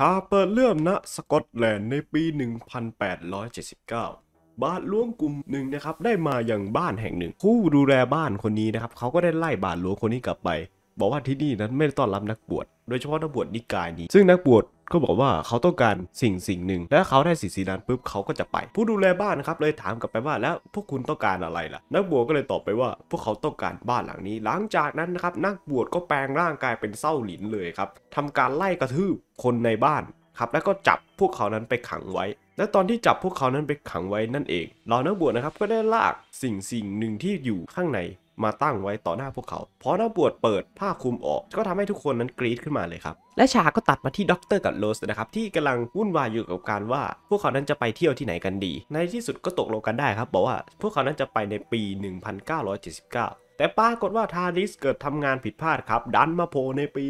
ชาเปิดเรื่องณสกอตแลนด์ในปี 1879 บาทหลวงกลุ่มหนึ่งนะครับได้มาอย่างบ้านแห่งหนึ่งผู้ดูแลบ้านคนนี้นะครับเขาก็ได้ไล่บาทหลวงคนนี้กลับไป บอกว่าที่นี่นั้นไม่ต้อนรับนักบวชโดยเฉพาะนักบวชนิกายนี้ ซึ่งนักบวชก็บอกว่าเขาต้องการสิ่งสิ่งหนึ่ง และเขาได้สิ่งสิ่งนั้นปุ๊บเขาก็จะไป ผู้ดูแลบ้านนะครับเลยถามกลับไปว่า แล้วพวกคุณต้องการอะไรล่ะนักบวชก็เลยตอบไปว่า พวกเขาต้องการบ้านหลังนี้ หลังจากนั้นนะครับนักบวชก็แปลงร่างกายเป็นเส้าหลินเลยครับทำการไล่กระทืบคนในบ้านครับแล้วก็จับพวกเขานั้นไปขังไว้ และตอนที่จับพวกเขานั้นไปขังไว้นั่นเองเหล่านักบวชนะครับก็ได้ลากสิ่งสิ่งหนึ่งที่อยู่ข้างในมาตั้งไว้ต่อหน้าพวกเขา พอหน้าบวชเปิดผ้าคลุมออก ก็ทำให้ทุกคนนั้นกรี๊ดขึ้นมาเลยครับ และฉากก็ตัดมาที่ด็อกเตอร์กับโรสนะครับ ที่กำลังวุ่นวายอยู่กับการว่าพวกเขานั้นจะไปเที่ยวที่ไหนกันดี ในที่สุดก็ตกลงกันได้ครับบอกว่าพวกเขานั้นจะไปในปี 1979 แต่ปรากฏว่า ทาริสเกิดทำงานผิดพลาดครับดันมาโผล่ในปี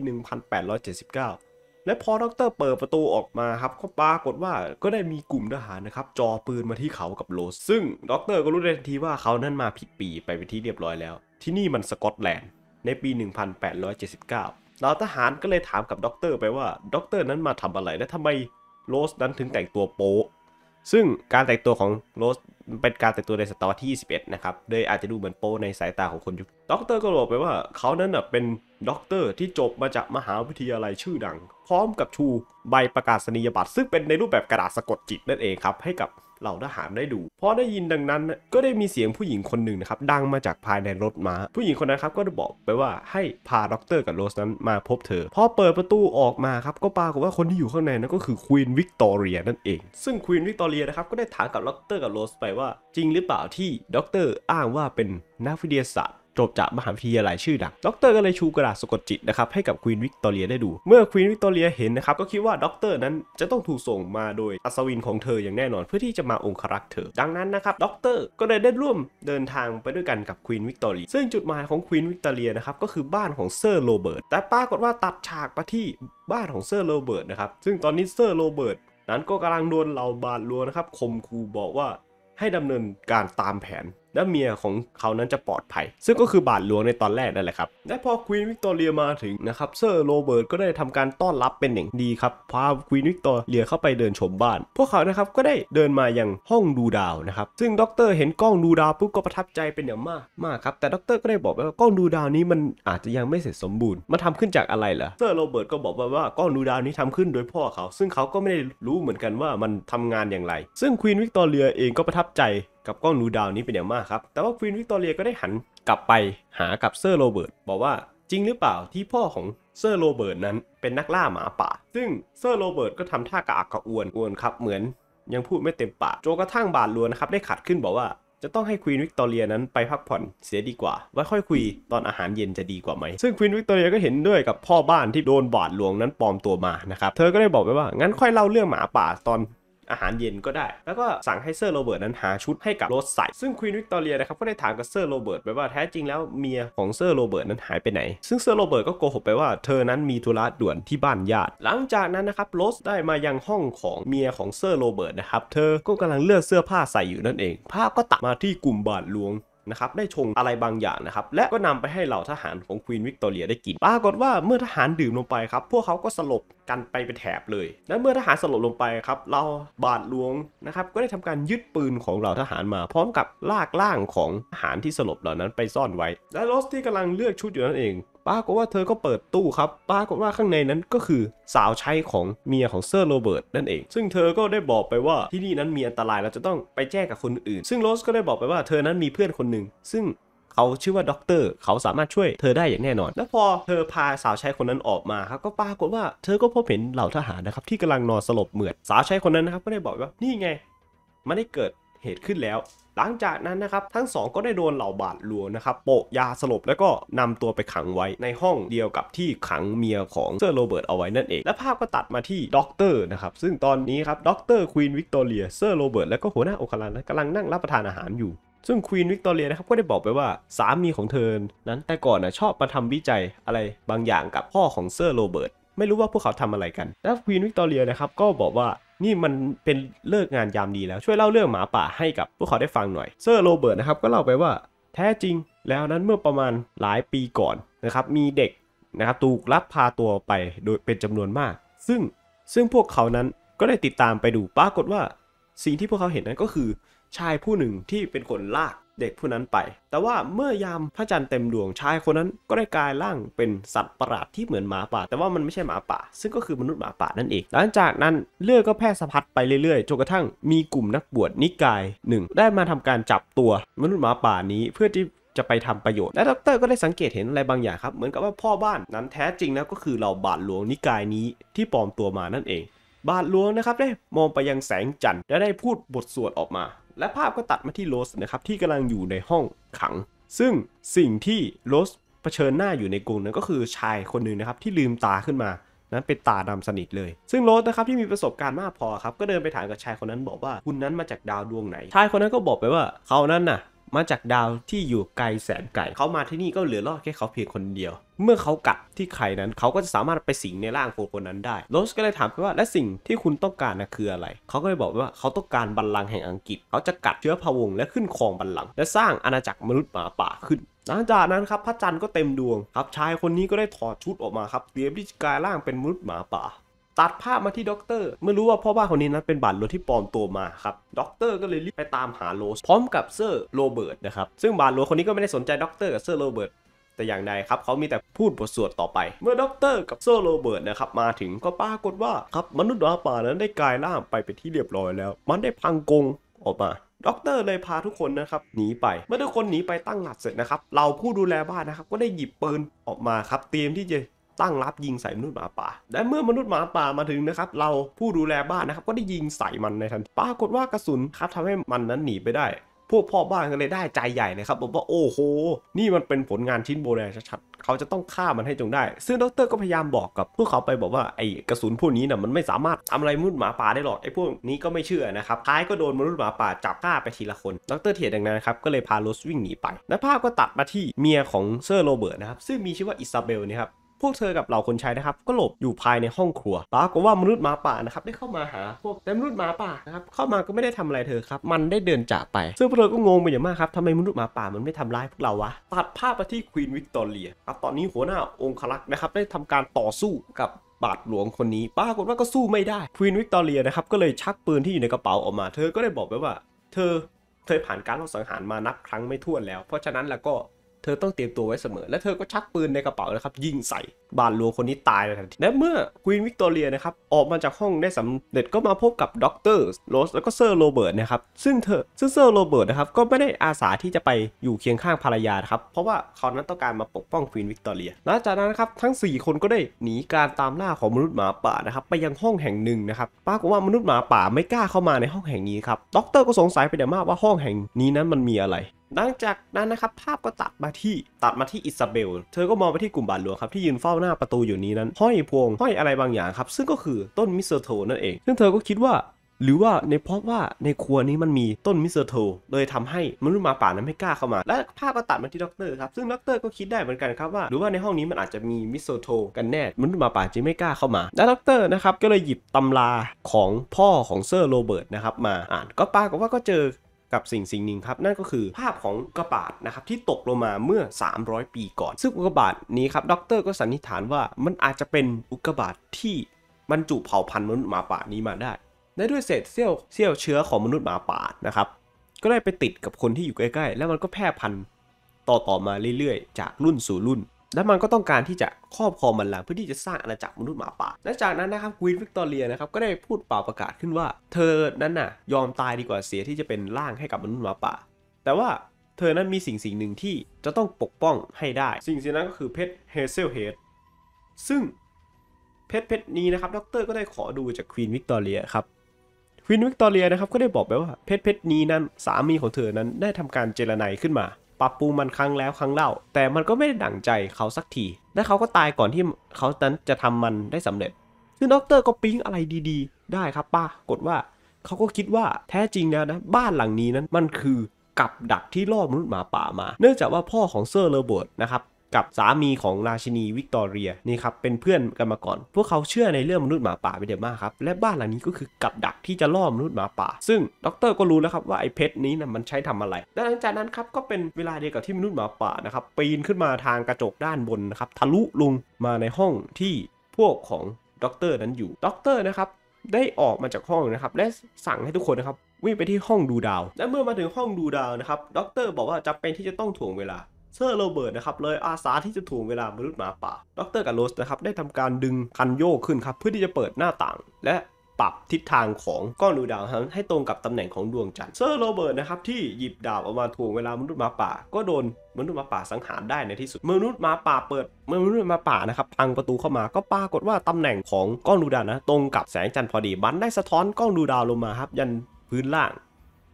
1879และพอดออกเตร์เปิดประตูออกมาครับก็ปรากฏว่าก็ได้มีกลุ่มทหารนะครับจอปืนมาที่เขากับโรสซึ่งดออกเตร์ก็รู้ได้ทันทีว่าเขานั่นมาผิดปีไปไปที่เรียบร้อยแล้ว ที่นี่มันสกอตแลนด์ในปี 1879เราทหารก็เลยถามกับด็อกเตอร์ไปว่าด็อกเตอร์นั้นมาทำอะไรและทำไมโรสนั้นถึงแต่งตัวโป๊ซึ่งการแต่งตัวของโรสเป็นการแต่งตัวในศตวรรษที่ 21 นะครับเลยอาจจะดูเหมือนโป้ในสายตาของคนยุคด็อกเตอร์ก็บอกไปว่าเขานั้นนะเป็นด็อกเตอร์ที่จบมาจากมหาวิทยาลัยชื่อดัง พร้อมกับชูใบประกาศนียบัตรซึ่งเป็นในรูปแบบกระดาษสะกดจิตนั่นเองครับให้กับเหล่าทหารได้ดู พอได้ยินดังนั้นก็ได้มีเสียงผู้หญิงคนหนึ่งนะครับ ดังมาจากภายในรถมา้า ผู้หญิงคนนั้นครับก็ได้บอกไปว่าให้พาด็อกเตอร์กับโรสนั้นมาพบเธอ พอเปิดประตูออกมาครับก็ปรากฏว่าคนที่อยู่ข้างในนั้นก็คือควีนวิกตอเรียนั่นเอง ซึ่งควีนวิกตอเรียนะครับก็ได้ถามกับด็อกเตอร์กับโรสไปว่าจริงหรือเปล่าที่ด็อกเตอร์อ้างว่าเป็นนักวิทยาศาสตร์จบจากมหาวิทยาลัยชื่อดัง ด็อกเตอร์ก็เลยชูกระดาษสะกดจิตนะครับ ให้กับควีนวิกตอเรียได้ดู เมื่อควีนวิกตอเรียเห็นนะครับ ก็คิดว่าด็อกเตอร์นั้นจะต้องถูกส่งมาโดยอัศวินของเธออย่างแน่นอนเพื่อที่จะมาองครักษ์เธอ ดังนั้นนะครับด็อกเตอร์ก็เลยได้ร่วมเดินทางไปด้วยกันกับควีนวิกตอเรียซึ่งจุดหมายของควีนวิกตอเรียนะครับ ก็คือบ้านของเซอร์โรเบิร์ต แต่ปรากฏว่าตัดฉากไปที่บ้านของเซอร์โรเบิร์ตนะครับ ซึ่งตอนนี้เซอร์โรเบิร์ตนั้นก็กำลังโดนเหล่าบาทลัวนะครับคมคูบอกว่าให้ดาเนินการตามแผนและเมียของเขานั้นจะปลอดภัย ซึ่งก็คือบาทหลวงในตอนแรกนั่นแหละครับ และพอควีนวิกตอเรียมาถึงนะครับเซอร์โรเบิร์ตก็ได้ทำการต้อนรับเป็นอย่างดีครับพาควีนวิกตอเรียเข้าไปเดินชมบ้าน พวกเขานะครับก็ได้เดินมาอย่างห้องดูดาวนะครับ ซึ่งด็อกเตอร์เห็นกล้องดูดาวปุ๊บก็ประทับใจเป็นอย่างมากมากครับ แต่ด็อกเตอร์ก็ได้บอกว่ากล้องดูดาวนี้มันอาจจะยังไม่เสร็จสมบูรณ์มาทำขึ้นจากอะไรเหรอเซอร์โรเบิร์ตก็บอกว่ากล้องดูดาวนี้ทำขึ้นโดยพ่อเขาซึ่งเขาก็ไม่ได้รู้เหมือนกันว่ามันทำงานอย่างไร ซึ่งควีนวิกตอเรียเองก็ประทับใจกับกล้องดูดาวนี้เป็นอย่างมากครับ แต่ว่าควีนวิกตอเรียก็ได้หันกลับไปหากับเซอร์โรเบิร์ตบอกว่าจริงหรือเปล่าที่พ่อของเซอร์โรเบิร์ตนั้นเป็นนักล่าหมาป่า ซึ่งเซอร์โรเบิร์ตก็ทำท่ากระอักกระอ่วน อวนครับ เหมือนยังพูดไม่เต็มปากโจกระทั่งบาดลวนะครับได้ขัดขึ้นบอกว่าจะต้องให้ควีนวิกตอเรียนั้นไปพักผ่อนเสียดีกว่าไว้ค่อยคุยตอนอาหารเย็นจะดีกว่าไหมซึ่งควีนวิกตอเรียก็เห็นด้วยกับพ่อบ้านที่โดนบาดหลวงนั้นปลอมตัวมานะครับเธอก็ได้บอกไปว่างั้นค่อยเล่าเรื่องหมาป่าตอนอาหารเย็นก็ได้ แล้วก็สั่งให้เซอร์โรเบิร์ตนั้นหาชุดให้กับโรสใส่ซึ่งควีนวิกตอเรียนะครับก็ได้ถามกับเซอร์โรเบิร์ตไปว่าแท้จริงแล้วเมียของเซอร์โรเบิร์ตนั้นหายไปไหน ซึ่งเซอร์โรเบิร์ตก็โกหกไปว่าเธอนั้นมีธุระด่วนที่บ้านญาติ หลังจากนั้นนะครับโรสได้มายังห้องของเมียของเซอร์โรเบิร์ตนะครับ เธอก็กำลังเลือกเสื้อผ้าใส่อยู่นั่นเองภาพก็ตัดมาที่กลุ่มบาทหลวงนะครับได้ชงอะไรบางอย่างนะครับ และก็นำไปให้เหล่าทหารของควีนวิกตอเรียได้กิน ปรากฏว่าเมื่อทหารดื่มลงไปครับ พวกเขาก็สลบกันไปเป็นแถบเลย และเมื่อทหารสลบลงไปครับ เราบาดหลวงนะครับ ก็ได้ทำการยึดปืนของเหล่าทหารมา พร้อมกับลากล่างของทหารที่สลบเหล่านั้นไปซ่อนไว้ และลอสที่กำลังเลือกชุดอยู่นั่นเองปรากฏว่าเธอก็เปิดตู้ครับปรากฏว่าข้างในนั้นก็คือสาวใช้ของเมียของเซอร์โรเบิร์ตนั่นเอง ซึ่งเธอก็ได้บอกไปว่าที่นี่นั้นมีอันตรายเราจะต้องไปแจ้งกับคนอื่น ซึ่งโรสก็ได้บอกไปว่าเธอนั้นมีเพื่อนคนหนึ่งซึ่งเขาชื่อว่าด็อกเตอร์เขาสามารถช่วยเธอได้อย่างแน่นอน แล้วพอเธอพาสาวใช้คนนั้นออกมาครับ ก็ปรากฏว่าเธอก็พบเห็นเหล่าทหารนะครับที่กำลังนอนสลบเหมือดสาวใช้คนนั้นนะครับก็ได้บอกว่านี่ไงมันได้เกิดเหตุขึ้นแล้ว หลังจากนั้นนะครับ ทั้งสองก็ได้โดนเหล่าบาดหลวงนะครับ โปะยาสลบ แล้วก็นำตัวไปขังไว้ในห้องเดียวกับที่ขังเมียของเซอร์โรเบิร์ตเอาไว้นั่นเอง และภาพก็ตัดมาที่ด็อกเตอร์นะครับ ซึ่งตอนนี้ครับด็อกเตอร์ควีนวิกตอเรียเซอร์โรเบิร์ตและก็หัวหน้าโอคารันกำลังนั่งรับประทานอาหารอยู่ ซึ่งควีนวิกตอเรียนะครับก็ได้บอกไปว่าสามีของเธอนั้นแต่ก่อนนะชอบมาทำวิจัยอะไรบางอย่างกับพ่อของเซอร์โรเบิร์ตไม่รู้ว่าพวกเขาทำอะไรกัน แล้วควีนวิกตอเรียนะครับก็บอกว่านี่มันเป็นเลิกงานยามดีแล้วช่วยเล่าเรื่องหมาป่าให้กับพวกเขาได้ฟังหน่อยเซอร์โรเบิร์ตนะครับ ก็เล่าไปว่า แท้จริงแล้วนั้นเมื่อประมาณหลายปีก่อนนะครับมีเด็กนะครับถูกลักพาตัวไปโดยเป็นจำนวนมาก ซึ่งซึ่งพวกเขานั้นก็ได้ติดตามไปดูปรากฏว่าสิ่งที่พวกเขาเห็นนั้นก็คือ ชายผู้หนึ่งที่เป็นคนลากเด็กผู้นั้นไป แต่ว่าเมื่อยามพระจันทร์เต็มดวงชายคนนั้นก็ได้กลายร่างเป็นสัตว์ประหลาดที่เหมือนหมาป่า แต่ว่ามันไม่ใช่หมาป่า ซึ่งก็คือมนุษย์หมาป่านั่นเอง หลังจากนั้นเลือดก็แพร่สะพัดไปเรื่อยๆ จนกระทั่งมีกลุ่มนักบวชนิกายหนึ่งได้มาทำการจับตัวมนุษย์หมาป่านี้เพื่อที่จะไปทำประโยชน์ และดร ก็ได้สังเกตเห็นอะไรบางอย่างครับ เหมือนกับว่าพ่อบ้านนั้นแท้จริงนะก็คือเหล่าบาทหลวงนิกายนี้ที่ปลอมตัวมานั่นเอง บาทหลวงนะครับได้มองไปยังแสงจันทร์และได้พูดบทสวดออกมาและภาพก็ตัดมาที่โรสนะครับที่กำลังอยู่ในห้องขัง ซึ่งสิ่งที่โรสเผชิญหน้าอยู่ในกรงนั้นก็คือชายคนหนึ่งนะครับที่ลืมตาขึ้นมานั้นเป็นตาดำสนิทเลย ซึ่งโรสนะครับที่มีประสบการณ์มากพอครับก็เดินไปถามกับชายคนนั้นบอกว่าคุณนั้นมาจากดาวดวงไหน ชายคนนั้นก็บอกไปว่าเขานั้นน่ะมาจากดาวที่อยู่ไกลแสนไกล เขามาที่นี่ก็เหลือรอดแค่เขาเพียงคนเดียว เมื่อเขากลับที่ใครนั้นเขาก็จะสามารถไปสิงในร่างโนคนนั้นได้โรสก็เลยถามไปว่าและสิ่งที่คุณต้องการนะคืออะไร เขาก็เลยบอกว่าเขาต้องการบัลลังก์แห่งอังกฤษเขาจะกัดเชื้อพะวงและขึ้นครองบัลลังก์และสร้างอาณาจักรมนุษย์หมาป่าขึ้น หลังจากนั้นครับพระจันทร์ก็เต็มดวง ครับชายคนนี้ก็ได้ถอดชุดออกมาครับเตรียมที่จะกลายร่างเป็นมนุษย์หมาป่าตัดภาพมาที่ด็อกเตอร์เมื่อรู้ว่าพ่อบ้านคนนี้นั้นเป็นบาดโรที่ปลอมตัวมาครับด็อกเตอร์ก็เลยรีบไปตามหาโรส พร้อมกับเซอร์โรเบิร์ตนะครับ ซึ่งบาดโรคนนี้ก็ไม่ได้สนใจด็อกเตอร์กับเซอร์โรเบิร์ตแต่อย่างใดครับ เขามีแต่พูดบทสวดต่อไป เมื่อด็อกเตอร์กับเซอร์โรเบิร์ตนะครับมาถึงก็ปรากฏว่า ครับ มนุษย์หมาป่านั้นได้กลายร่างไปเป็นที่เรียบร้อยแล้ว มันได้พังกงออกมาด็อกเตอร์เลยพาทุกคนนะครับหนีไปเมื่อทุกคนหนีไปตั้งหลักเสร็จนะครับเราผู้ดูแลบ้านนะครับก็ได้หยิบปืนออกมาครับเตรียมที่จะตั้งรับยิงใส่มนุษย์หมาป่า และเมื่อมนุษย์หมาป่ามาถึงนะครับ เราผู้ดูแลบ้านนะครับ ก็ได้ยิงใส่มันในทันทีปรากฏว่ากระสุนครับทำให้มันนั้นหนีไปได้ พวกพ่อบ้านก็เลยได้ใจใหญ่นะครับบอกว่าโอ้โห นี่มันเป็นผลงานชิ้นโบราณชัดๆเขาจะต้องฆ่ามันให้จงได้ ซึ่งดรก็พยายามบอกกับ พวกเขาไปบอกว่าไอ้กระสุนพวกนี้นะ่ะมันไม่สามารถทำอะไรมนุษย์หมาป่าได้หรอกไอ้พวกนี้ก็ไม่เชื่อนะครับ ท้ายก็โดนมนุษย์หมาป่าจับฆ่าไปทีละคน ดรเถียดดังนั้นครับ ก็เลยพาโรสวิ่งหนีไปและภาพก็ตัดมาที่เมียของเซอร์โรเบิร์ตนะครับซึ่งมีชื่อว่าอิซาเบลนะครับพวกเธอกับเหล่าคนใช้นะครับก็หลบอยู่ภายในห้องครัวปรากฏว่ามนุษย์หมาป่านะครับได้เข้ามาหาพวกแต่มนุษย์หมาป่านะครับเข้ามาก็ไม่ได้ทำอะไรเธอครับมันได้เดินจากไปซึ่งพวกเธอก็งงไปอย่างมากครับทำไมมนุษย์หมาป่ามันไม่ทำร้ายพวกเราวะตัดภาพไปที่ควีนวิกตอเรียครับตอนนี้หัวหน้าองครักษ์นะครับได้ทำการต่อสู้กับบาดหลวงคนนี้ปรากฏว่าก็สู้ไม่ได้ควีนวิกตอเรียนะครับก็เลยชักปืนที่อยู่ในกระเป๋าออกมาเธอก็ได้บอกไปว่า เธอเคยผ่านการลอบสังหารมานับครั้งไม่ถ้วนแล้ว เพราะฉะนั้นแล้วก็เธอต้องเตรียมตัวไว้เสมอและเธอก็ชักปืนในกระเป๋านะครับ ยิงใส่บานลัวคนนี้ตายเลยทันทีและเมื่อควีนวิกตอเรียนะครับ ออกมาจากห้องได้สำเร็จก็มาพบกับด็อกเตอร์โรสแล้วก็เซอร์โรเบิร์ตนะครับ ซึ่งเธอซึ่งเซอร์โรเบิร์ตนะครับ ก็ไม่ได้อาสาที่จะไปอยู่เคียงข้างภรรยาครับ เพราะว่าเขานั้นต้องการมาปกป้องควีนวิกตอเรียหลังจากนั้นนะครับทั้ง 4 คนก็ได้หนีการตามล่าของมนุษย์หมาป่านะครับไปยังห้องแห่งหนึ่งนะครับปรากฏว่ามนุษย์หมาป่าไม่กล้าเข้ามาในห้องแห่งนี้ครับด็อกเตอร์ก็สงสัยไปเดี๋ยวมากว่าห้องแห่งนี้นั้นมันมีอะไรหลังจากนั้นนะครับ ภาพก็ตัดมาที่ตัดมาที่อิซาเบล เธอก็มองไปที่กลุ่มบาทหลวงครับ ที่ยืนเฝ้าหน้าประตูอยู่นี้นั้นห้อยพวงห้อยอะไรบางอย่างครับซึ่งก็คือต้นมิสเตอร์โทนั่นเอง ซึ่งเธอก็คิดว่า หรือว่าในเพราะว่าในครัวนี้มันมีต้นมิสเตอร์โทเลยทำให้มนุษย์มาป่านั้นไม่กล้าเข้ามา และภาพก็ตัดมาที่ด็อกเตอร์ครับซึ่งด็อกเตอร์ก็คิดได้เหมือนกันครับว่า หรือว่าในห้องนี้มันอาจจะมีมิสเตอร์โทกันแน่มนุษย์มาป่าจึงไม่กล้าเข้ามาและด็อกเตอร์นะครับก็เลยหยิบตำราของพ่อของเซอร์โรเบิร์ตนะครับมาอ่านก็ปรากฏว่าก็เจอกับสิ่งสิ่งหนึ่งครับนั่นก็คือภาพของกระบาดนะครับที่ตกลงมาเมื่อ 300 ปีก่อน ซึ่งอุกกาบาตนี้ครับด็อกเตอร์ก็สันนิษฐานว่ามันอาจจะเป็นอุกกาบาตที่บรรจุเผ่าพันธุ์มนุษย์หมาป่านี้มาได้และด้วยเศษเซี่ยวเซี่ยวเชื้อของมนุษย์หมาป่านะครับก็ได้ไปติดกับคนที่อยู่ใกล้ๆแล้วมันก็แพร่พันธุ์ต่อๆมาเรื่อยๆ จากรุ่นสู่รุ่นและมันก็ต้องการที่จะครอบครองบัลลังก์เพื่อที่จะสร้างอาณาจักรมนุษย์หมาป่า และจากนั้นนะครับควีนวิกตอเรียนะครับก็ได้พูดเป่าประกาศขึ้นว่า เธอนั้นน่ะยอมตายดีกว่าเสียที่จะเป็นร่างให้กับมนุษย์หมาป่า แต่ว่าเธอนั้นมีสิ่งสิ่งหนึ่งที่จะต้องปกป้องให้ได้ สิ่งสิ่งนั้นก็คือเพชรเฮเซลเฮดซึ่งเพชรเพชรนี้นะครับด็อกเตอร์ก็ได้ขอดูจากควีนวิกตอเรียครับควีนวิกตอเรียนะครับก็ได้บอกไปว่าเพชรเพชรนี้นั้นสามีของเธอนั้นได้ทำการเจรไนขึ้นมารับปรุงมันครั้งแล้วครั้งเล่า แต่มันก็ไม่ได้ดั่งใจเขาสักที และเขาก็ตายก่อนที่เขานั้นจะทำมันได้สำเร็จซึ่งด็อกเตอร์ก็ปิ๊งอะไรดี ๆ ได้ครับป้ากดว่าเขาก็คิดว่าแท้จริงแล้วนะบ้านหลังนี้นั้นมันคือกับดักที่ล่อมนุษย์หมาป่ามา เนื่องจากว่าพ่อของเซอร์เลอเบิร์ตนะครับกับสามีของราชินีวิกตอเรียนี่ครับเป็นเพื่อนกันมาก่อน พวกเขาเชื่อในเรื่องมนุษย์หมาป่าเป็นเย่มากครับ และบ้านหลังนี้ก็คือกับดักที่จะล่อมนุษย์หมาป่า ซึ่งด็อกเตอร์ก็รู้แล้วครับว่าไอ้เพชรนี้นะมันใช้ทำอะไร และหลังจากนั้นครับก็เป็นเวลาเดียวกับที่มนุษย์หมาป่านะครับปีนขึ้นมาทางกระจกด้านบนนะครับทะลุลงมาในห้องที่พวกของด็อกเตอร์นั้นอยู่ด็อกเตอร์นะครับได้ออกมาจากห้องนะครับและสั่งให้ทุกคนนะครับวิ่งไปที่ห้องดูดาว และเมื่อมาถึงห้องดูดาวนะครับด็อกเตอร์บอกว่าจำเป็นที่จะต้องถ่วงเวลาเซอร์โรเบิร์ตนะครับเลยอาสาที่จะถ่วงเวลามนุษย์หมาป่า ดรกับโรสนะครับ ได้ทำการดึงคันโยกขึ้นครับเพื่อที่จะเปิดหน้าต่าง และปรับทิศทางของก้อนดูดาวให้ตรงกับตำแหน่งของดวงจันทร์เซอร์โรเบิร์ตนะครับ ที่หยิบดาวออกมาถ่วงเวลามนุษย์หมาป่า ก็โดน มนุษย์หมาป่าสังหารได้ในที่สุดมนุษย์หมาป่า เปิดมนุษย์หมาป่านะครับพังประตูเข้ามาก็ปรากฏว่าตำแหน่งของก้อนดูดาวนะ ตรงกับแสงจันทร์พอดีบันได้สะท้อนก้อนดูดาวลงมาครับ ยันพื้นล่าง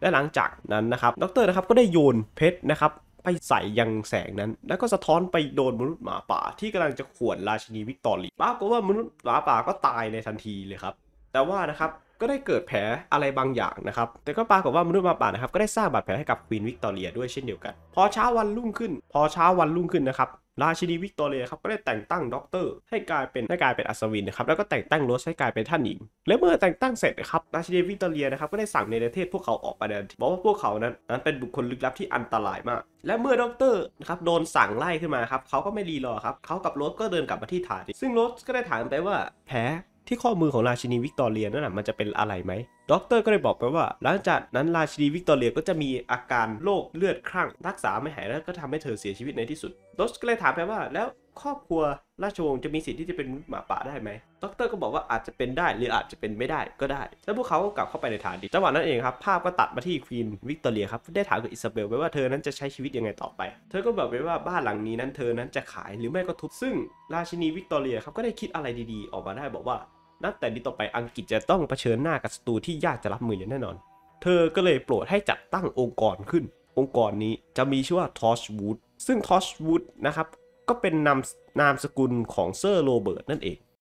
และหลังจากนั้นนะครับ ดรนะครับก็ได้โยนเพชรนะครับไปใส่ยังแสงนั้น แล้วก็สะท้อนไปโดนมนุษย์หมาป่า ที่กำลังจะข่วนราชินีวิกตอรีปรากฏว่ามนุษย์หมาป่าก็ตายในทันทีเลยครับ แต่ว่านะครับก็ได้เกิดแผลอะไรบางอย่างนะครับ แต่ก็ปรากฏว่ามนุษย์มาป่านะครับก็ได้สร้างบาดแผลให้กับควีนวิกตอเรีย ด้วยเช่นเดียวกัน พอเช้าวันรุ่งขึ้น พอเช้าวันรุ่งขึ้นนะครับ ราชินีวิกตอเรียครับก็ได้แต่งตั้งด็อกเตอร์ให้กลายเป็นให้กลายเป็นอัศวินนะครับ แล้วก็แต่งตั้งโรสให้กลายเป็นท่านหญิง และเมื่อแต่งตั้งเสร็จนะครับ ราชินีวิกตอเรียนะครับก็ได้สั่งในประเทศพวกเขาออกไปเดินบอกว่าพวกเขานั้นนั้นเป็นบุคคลลึกลับที่อันตรายมาก และเมื่อด็อกเตอร์นะครับโดนสั่งไล่ขึ้นมาครับเขาก็ไม่รีรอครับเขากับโรสก็เดินกลับมาที่ฐานซึ่งโรสก็ได้ถามไปว่าแผลที่ข้อมือของราชินีวิกตอเรียนั่นแหะมันจะเป็นอะไรไหมด็อกเตอร์ก็เลยบอกไปว่า หลังจากนั้นราชินีวิกตอเรียก็จะมีอาการโรคเลือดคลั่งรักษาไม่หายแล้วก็ทำให้เธอเสียชีวิตในที่สุดดอสก็เลยถามไปว่าแล้วครอบครัวราชวงศ์จะมีสิทธิ์ที่จะเป็นหมาป่าได้ไหมด็อกเตอร์ก็บอกว่าอาจจะเป็นได้หรืออาจจะเป็นไม่ได้ก็ได้ แล้วพวกเขาก็กลับเข้าไปในฐานดีจังหวะนั้นเองครับภาพก็ตัดมาที่ควีนวิกตอเรียครับได้ถามกับอิซาเบลไว้ว่าเธอนั้นจะใช้ชีวิตยังไงต่อไปเธอก็บอกไว้ว่าบ้านหลังนี้นั้นเธอนั้นจะขายหรือไม่ก็ทุบซึ่ง ราชินีวิกตอเรียครับก็ได้คิดอะไรดีๆออกมาได้บอกว่านับแต่นี้ต่อไปอังกฤษจะต้องเผชิญหน้ากับศัตรูที่ยากจะรับมืออย่างแน่นอน เธอก็เลยโปรดให้จัดตั้งองค์กรขึ้น องค์กรนี้จะมีชื่อว่าทอชวูด ซึ่งทอชวูดนะครับ ก็เป็นนามนามสกุลของเซอร์โรเบิร์ตนั่นเอง